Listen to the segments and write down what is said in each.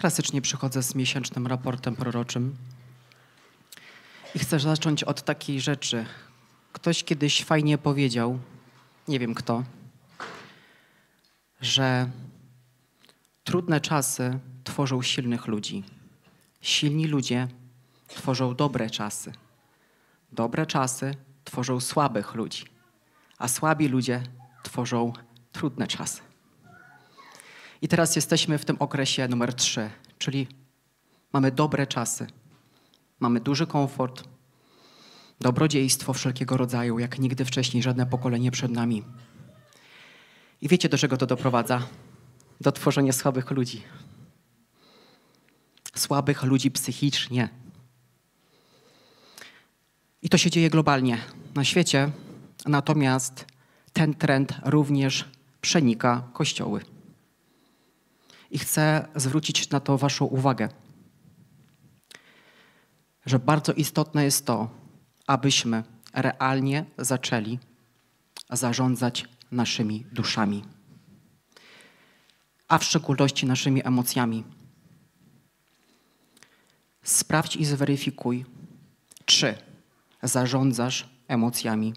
Klasycznie przychodzę z miesięcznym raportem proroczym i chcę zacząć od takiej rzeczy. Ktoś kiedyś fajnie powiedział, nie wiem kto, że trudne czasy tworzą silnych ludzi. Silni ludzie tworzą dobre czasy. Dobre czasy tworzą słabych ludzi, a słabi ludzie tworzą trudne czasy. I teraz jesteśmy w tym okresie numer 3, czyli mamy dobre czasy, mamy duży komfort, dobrodziejstwo wszelkiego rodzaju, jak nigdy wcześniej żadne pokolenie przed nami. I wiecie, do czego to doprowadza? Do tworzenia słabych ludzi. Słabych ludzi psychicznie. I to się dzieje globalnie na świecie, natomiast ten trend również przenika kościoły i chcę zwrócić na to Waszą uwagę, że bardzo istotne jest to, abyśmy realnie zaczęli zarządzać naszymi duszami, a w szczególności naszymi emocjami. Sprawdź i zweryfikuj, czy zarządzasz emocjami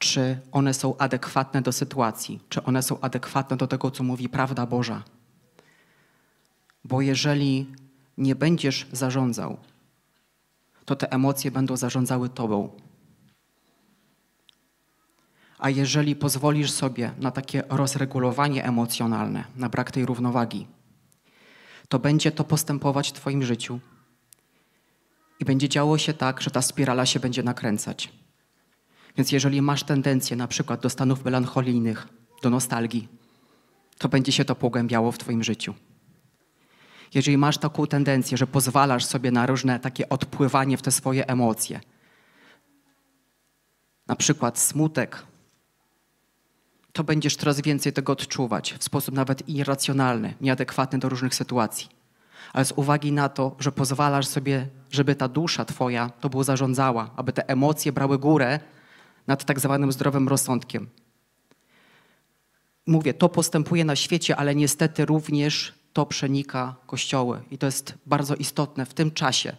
czy one są adekwatne do sytuacji, czy one są adekwatne do tego, co mówi prawda Boża. Bo jeżeli nie będziesz zarządzał, to te emocje będą zarządzały tobą. A jeżeli pozwolisz sobie na takie rozregulowanie emocjonalne, na brak tej równowagi, to będzie to postępować w Twoim życiu. I będzie działo się tak, że ta spirala się będzie nakręcać. Więc jeżeli masz tendencję na przykład do stanów melancholijnych, do nostalgii, to będzie się to pogłębiało w Twoim życiu. Jeżeli masz taką tendencję, że pozwalasz sobie na różne takie odpływanie w te swoje emocje, na przykład smutek, to będziesz coraz więcej tego odczuwać w sposób nawet irracjonalny, nieadekwatny do różnych sytuacji. Ale z uwagi na to, że pozwalasz sobie, żeby ta dusza Twoja to było zarządzała, aby te emocje brały górę nad tak zwanym zdrowym rozsądkiem. Mówię, to postępuje na świecie, ale niestety również to przenika kościoły i to jest bardzo istotne w tym czasie,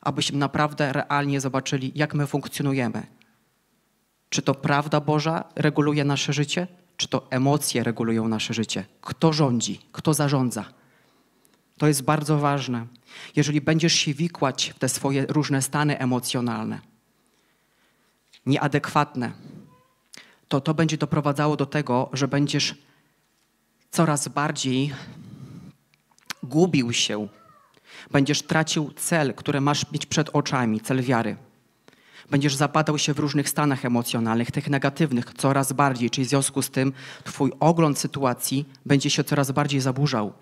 abyśmy naprawdę realnie zobaczyli, jak my funkcjonujemy. Czy to prawda Boża reguluje nasze życie, czy to emocje regulują nasze życie? Kto rządzi, kto zarządza? To jest bardzo ważne. Jeżeli będziesz się wikłać w te swoje różne stany emocjonalne, nieadekwatne, to to będzie doprowadzało do tego, że będziesz coraz bardziej gubił się. Będziesz tracił cel, który masz mieć przed oczami, cel wiary. Będziesz zapadał się w różnych stanach emocjonalnych, tych negatywnych, coraz bardziej, czyli w związku z tym Twój ogląd sytuacji będzie się coraz bardziej zaburzał.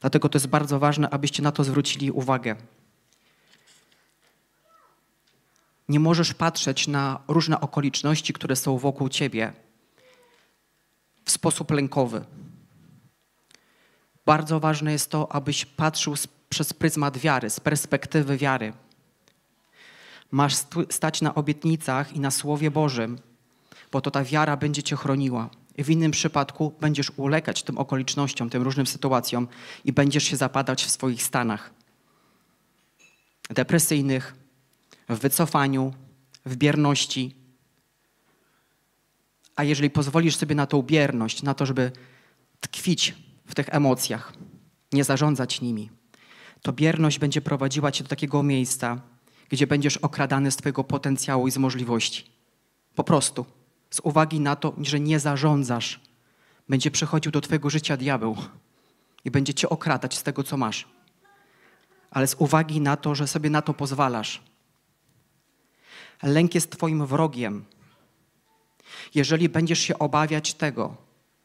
Dlatego to jest bardzo ważne, abyście na to zwrócili uwagę. Nie możesz patrzeć na różne okoliczności, które są wokół ciebie w sposób lękowy. Bardzo ważne jest to, abyś patrzył przez pryzmat wiary, z perspektywy wiary. Masz stać na obietnicach i na Słowie Bożym, bo to ta wiara będzie cię chroniła. W innym przypadku będziesz ulegać tym okolicznościom, tym różnym sytuacjom i będziesz się zapadać w swoich stanach depresyjnych, w wycofaniu, w bierności. A jeżeli pozwolisz sobie na tą bierność, na to, żeby tkwić w tych emocjach, nie zarządzać nimi, to bierność będzie prowadziła cię do takiego miejsca, gdzie będziesz okradany z twojego potencjału i z możliwości. Po prostu. Z uwagi na to, że nie zarządzasz, będzie przychodził do twojego życia diabeł i będzie cię okradać z tego, co masz. Ale z uwagi na to, że sobie na to pozwalasz, Lęk jest Twoim wrogiem. Jeżeli będziesz się obawiać tego,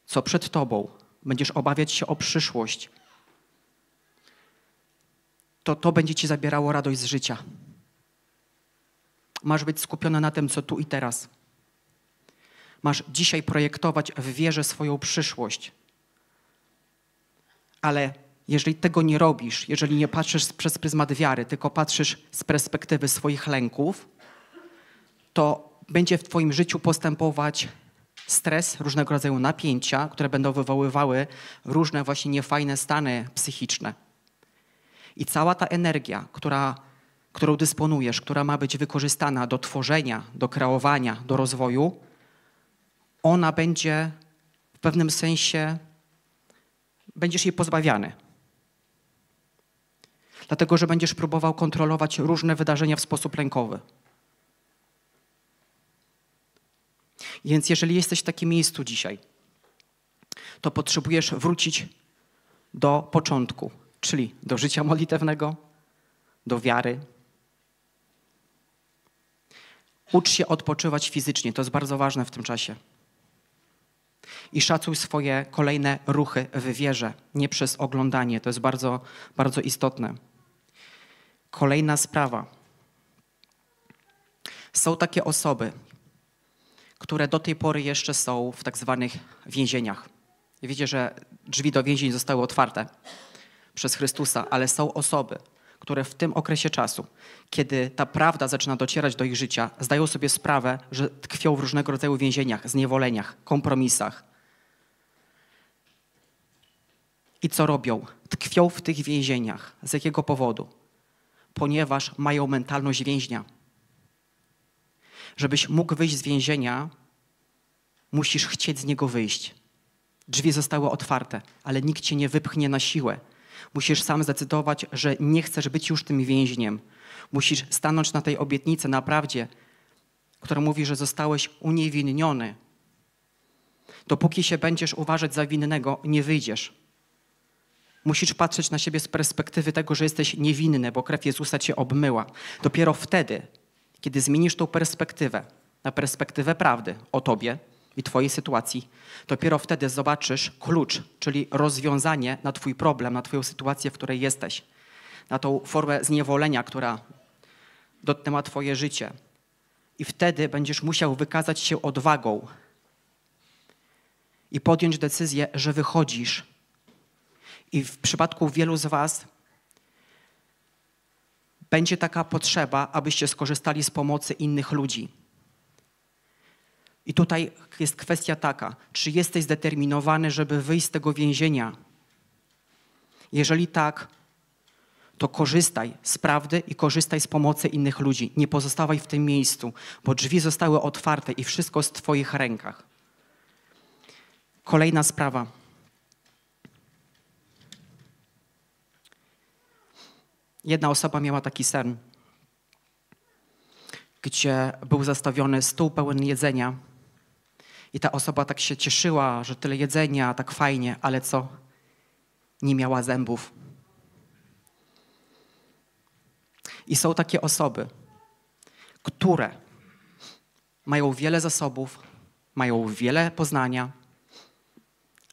co przed Tobą, będziesz obawiać się o przyszłość, to to będzie Ci zabierało radość z życia. Masz być skupiona na tym, co tu i teraz. Masz dzisiaj projektować w wierze swoją przyszłość. Ale jeżeli tego nie robisz, jeżeli nie patrzysz przez pryzmat wiary, tylko patrzysz z perspektywy swoich lęków, to będzie w Twoim życiu postępować stres, różnego rodzaju napięcia, które będą wywoływały różne właśnie niefajne stany psychiczne. I cała ta energia, która, którą dysponujesz, która ma być wykorzystana do tworzenia, do kreowania, do rozwoju, ona będzie w pewnym sensie, będziesz jej pozbawiany. Dlatego, że będziesz próbował kontrolować różne wydarzenia w sposób lękowy. Więc jeżeli jesteś w takim miejscu dzisiaj, to potrzebujesz wrócić do początku, czyli do życia modlitewnego, do wiary. Ucz się odpoczywać fizycznie, to jest bardzo ważne w tym czasie. I szacuj swoje kolejne ruchy w wierze, nie przez oglądanie, to jest bardzo, bardzo istotne. Kolejna sprawa. Są takie osoby, które do tej pory jeszcze są w tak zwanych więzieniach. Wiecie, że drzwi do więzień zostały otwarte przez Chrystusa, ale są osoby, które w tym okresie czasu, kiedy ta prawda zaczyna docierać do ich życia, zdają sobie sprawę, że tkwią w różnego rodzaju więzieniach, zniewoleniach, kompromisach. I co robią? Tkwią w tych więzieniach. Z jakiego powodu? Ponieważ mają mentalność więźnia Żebyś mógł wyjść z więzienia, musisz chcieć z niego wyjść. Drzwi zostały otwarte, ale nikt cię nie wypchnie na siłę. Musisz sam zdecydować, że nie chcesz być już tym więźniem. Musisz stanąć na tej obietnicy, na prawdzie, która mówi, że zostałeś uniewinniony. Dopóki się będziesz uważać za winnego, nie wyjdziesz. Musisz patrzeć na siebie z perspektywy tego, że jesteś niewinny, bo krew Jezusa cię obmyła. Dopiero wtedy kiedy zmienisz tą perspektywę na perspektywę prawdy o tobie i twojej sytuacji, dopiero wtedy zobaczysz klucz, czyli rozwiązanie na twój problem, na twoją sytuację, w której jesteś, na tą formę zniewolenia, która dotknęła twoje życie. I wtedy będziesz musiał wykazać się odwagą i podjąć decyzję, że wychodzisz. I w przypadku wielu z was będzie taka potrzeba, abyście skorzystali z pomocy innych ludzi. I tutaj jest kwestia taka, czy jesteś zdeterminowany, żeby wyjść z tego więzienia? Jeżeli tak, to korzystaj z prawdy i korzystaj z pomocy innych ludzi. Nie pozostawaj w tym miejscu, bo drzwi zostały otwarte i wszystko jest w Twoich rękach. Kolejna sprawa. Jedna osoba miała taki sen, gdzie był zastawiony stół pełen jedzenia. I ta osoba tak się cieszyła, że tyle jedzenia, tak fajnie, ale co? Nie miała zębów. I są takie osoby, które mają wiele zasobów, mają wiele poznania,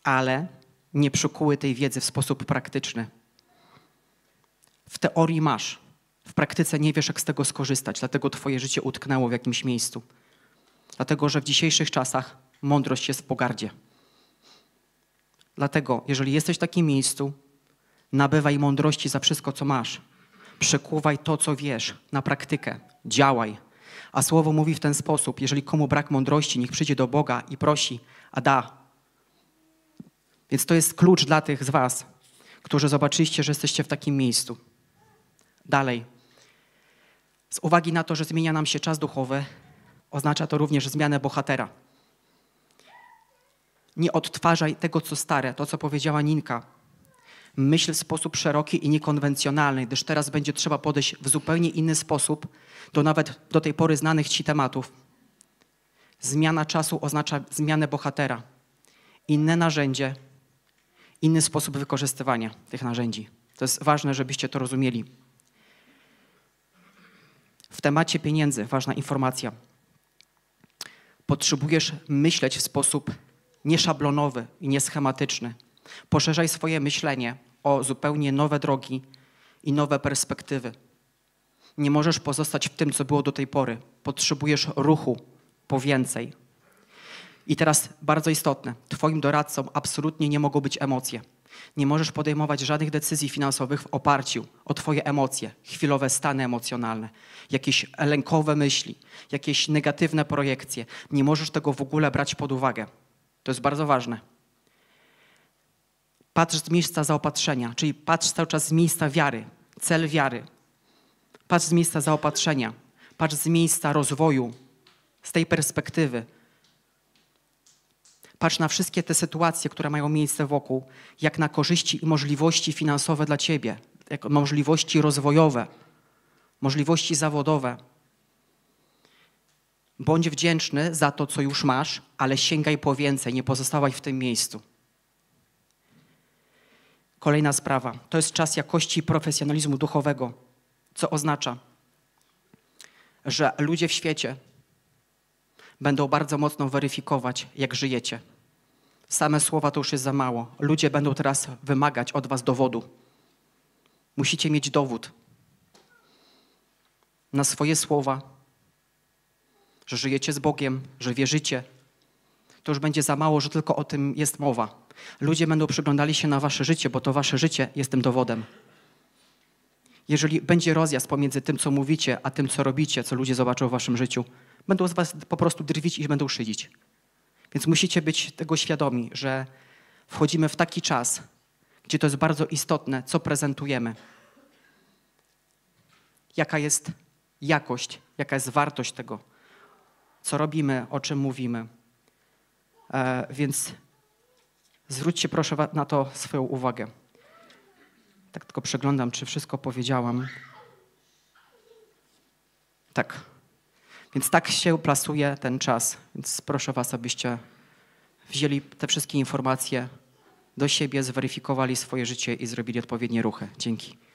ale nie przykuły tej wiedzy w sposób praktyczny w teorii masz, w praktyce nie wiesz, jak z tego skorzystać, dlatego twoje życie utknęło w jakimś miejscu. Dlatego, że w dzisiejszych czasach mądrość jest w pogardzie. Dlatego, jeżeli jesteś w takim miejscu, nabywaj mądrości za wszystko, co masz. Przekuwaj to, co wiesz, na praktykę. Działaj. A słowo mówi w ten sposób: jeżeli komu brak mądrości, niech przyjdzie do Boga i prosi, a da. Więc to jest klucz dla tych z Was, którzy zobaczyliście, że jesteście w takim miejscu. Dalej. Z uwagi na to, że zmienia nam się czas duchowy, oznacza to również zmianę bohatera. Nie odtwarzaj tego, co stare, to, co powiedziała Ninka. Myśl w sposób szeroki i niekonwencjonalny, gdyż teraz będzie trzeba podejść w zupełnie inny sposób do nawet do tej pory znanych ci tematów. Zmiana czasu oznacza zmianę bohatera, inne narzędzie, inny sposób wykorzystywania tych narzędzi. To jest ważne, żebyście to rozumieli. W temacie pieniędzy ważna informacja. Potrzebujesz myśleć w sposób nieszablonowy i nieschematyczny. Poszerzaj swoje myślenie o zupełnie nowe drogi i nowe perspektywy. Nie możesz pozostać w tym, co było do tej pory. Potrzebujesz ruchu po więcej. I teraz bardzo istotne, Twoim doradcą absolutnie nie mogą być emocje. Nie możesz podejmować żadnych decyzji finansowych w oparciu o Twoje emocje, chwilowe stany emocjonalne, jakieś lękowe myśli, jakieś negatywne projekcje. Nie możesz tego w ogóle brać pod uwagę. To jest bardzo ważne. Patrz z miejsca zaopatrzenia, czyli patrz cały czas z miejsca wiary, cel wiary. Patrz z miejsca zaopatrzenia, patrz z miejsca rozwoju, z tej perspektywy Patrz na wszystkie te sytuacje, które mają miejsce wokół, jak na korzyści i możliwości finansowe dla ciebie, jak możliwości rozwojowe, możliwości zawodowe. Bądź wdzięczny za to, co już masz, ale sięgaj po więcej, nie pozostawaj w tym miejscu. Kolejna sprawa to jest czas jakości i profesjonalizmu duchowego, co oznacza, że ludzie w świecie będą bardzo mocno weryfikować, jak żyjecie. Same słowa to już jest za mało. Ludzie będą teraz wymagać od was dowodu. Musicie mieć dowód na swoje słowa, że żyjecie z Bogiem, że wierzycie. To już będzie za mało, że tylko o tym jest mowa. Ludzie będą przyglądali się na wasze życie, bo to wasze życie jest tym dowodem. Jeżeli będzie rozjazd pomiędzy tym, co mówicie, a tym, co robicie, co ludzie zobaczą w waszym życiu, będą z was po prostu drwić i będą szydzić. Więc musicie być tego świadomi, że wchodzimy w taki czas, gdzie to jest bardzo istotne, co prezentujemy. Jaka jest jakość, jaka jest wartość tego, co robimy, o czym mówimy. E, więc zwróćcie proszę na to swoją uwagę. Tak tylko przeglądam, czy wszystko powiedziałam. Tak. Więc tak się plasuje ten czas. Więc proszę Was, abyście wzięli te wszystkie informacje do siebie, zweryfikowali swoje życie i zrobili odpowiednie ruchy. Dzięki.